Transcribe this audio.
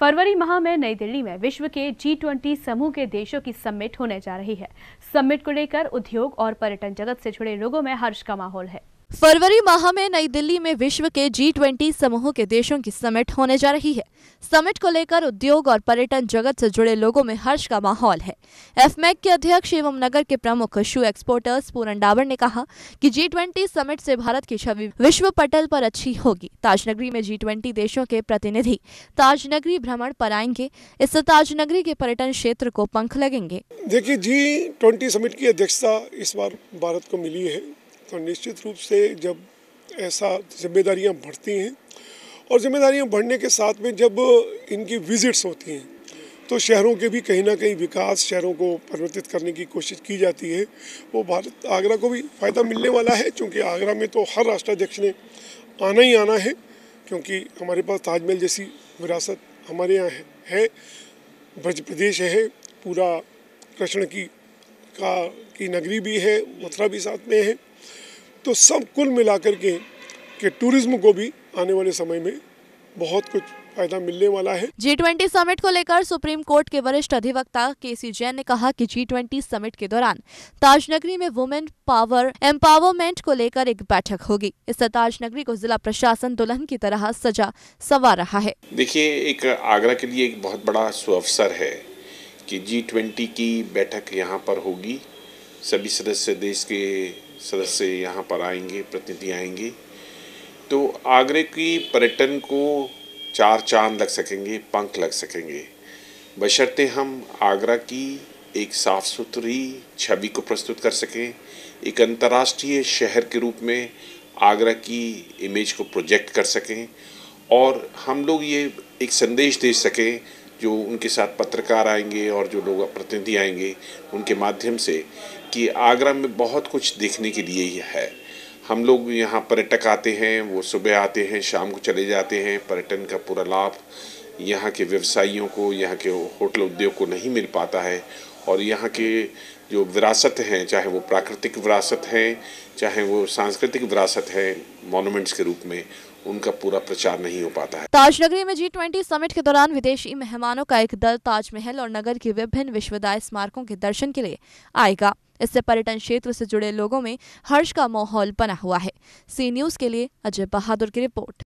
फरवरी माह में नई दिल्ली में विश्व के जी ट्वेंटी समूह के देशों की समिट होने जा रही है समिट को लेकर उद्योग और पर्यटन जगत से जुड़े लोगों में हर्ष का माहौल है फरवरी माह में नई दिल्ली में विश्व के जी ट्वेंटी समूह के देशों की समिट होने जा रही है समिट को लेकर उद्योग और पर्यटन जगत से जुड़े लोगों में हर्ष का माहौल है एफमैक के अध्यक्ष एवं नगर के प्रमुख शू एक्सपोर्टर्स पूरन डावर ने कहा कि जी ट्वेंटी समिट से भारत की छवि विश्व पटल पर अच्छी होगी ताजनगरी में जी ट्वेंटी देशों के प्रतिनिधि ताजनगरी भ्रमण पर आएंगे इससे ताजनगरी के पर्यटन क्षेत्र को पंख लगेंगे देखिए जी ट्वेंटी समिट की अध्यक्षता इस बार भारत को मिली है तो निश्चित रूप से जब ऐसा जिम्मेदारियां बढ़ती हैं और जिम्मेदारियां बढ़ने के साथ में जब इनकी विजिट्स होती हैं तो शहरों के भी कहीं ना कहीं विकास शहरों को परिवर्तित करने की कोशिश की जाती है वो भारत आगरा को भी फ़ायदा मिलने वाला है क्योंकि आगरा में तो हर राष्ट्राध्यक्ष ने आना ही आना है क्योंकि हमारे पास ताजमहल जैसी विरासत हमारे यहाँ है ब्रज प्रदेश है पूरा कृष्ण की का की नगरी भी है मथुरा भी साथ में है तो सब कुल मिलाकर के के टूरिज्म को भी आने वाले समय में बहुत कुछ फायदा मिलने वाला है जी ट्वेंटी समिट को लेकर सुप्रीम कोर्ट के वरिष्ठ अधिवक्ता के सी जैन ने कहा कि जी ट्वेंटी समिट के दौरान ताजनगरी में वुमेन पावर एम्पावरमेंट को लेकर एक बैठक होगी इससे ताजनगरी को जिला प्रशासन दुल्हन की तरह सजा सवा रहा है देखिए एक आगरा के लिए एक बहुत बड़ा सुअवसर है कि जी ट्वेंटी की बैठक यहाँ पर होगी सभी सदस्य देश के सदस्य यहाँ पर आएंगे प्रतिनिधि आएंगे तो आगरे की पर्यटन को चार चांद लग सकेंगे पंख लग सकेंगे बशर्ते हम आगरा की एक साफ सुथरी छवि को प्रस्तुत कर सकें एक अंतर्राष्ट्रीय शहर के रूप में आगरा की इमेज को प्रोजेक्ट कर सकें और हम लोग ये एक संदेश दे सकें जो उनके साथ पत्रकार आएंगे और जो लोग प्रतिनिधि आएंगे उनके माध्यम से कि आगरा में बहुत कुछ देखने के लिए ही है हम लोग यहाँ पर्यटक आते हैं वो सुबह आते हैं शाम को चले जाते हैं पर्यटन का पूरा लाभ यहाँ के व्यवसायियों को यहाँ के होटल उद्योग को नहीं मिल पाता है और यहाँ के जो विरासत हैं चाहे वो प्राकृतिक विरासत हैं चाहे वो सांस्कृतिक विरासत है मॉन्यूमेंट्स के रूप में उनका पूरा प्रचार नहीं हो पाता है ताजनगरी में जी ट्वेंटी समिट के दौरान विदेशी मेहमानों का एक दल ताजमहल और नगर के विभिन्न विश्वविद्यालय स्मारकों के दर्शन के लिए आएगा इससे पर्यटन क्षेत्र से जुड़े लोगों में हर्ष का माहौल बना हुआ है सी न्यूज के लिए अजय बहादुर की रिपोर्ट